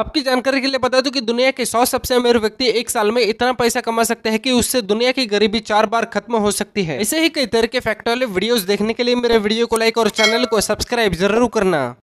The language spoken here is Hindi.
आपकी जानकारी के लिए बता दूं कि दुनिया के सौ सबसे अमीर व्यक्ति एक साल में इतना पैसा कमा सकते हैं कि उससे दुनिया की गरीबी चार बार खत्म हो सकती है ऐसे ही कई तरह के फैक्ट वाले वीडियोस देखने के लिए मेरे वीडियो को लाइक और चैनल को सब्सक्राइब जरूर करना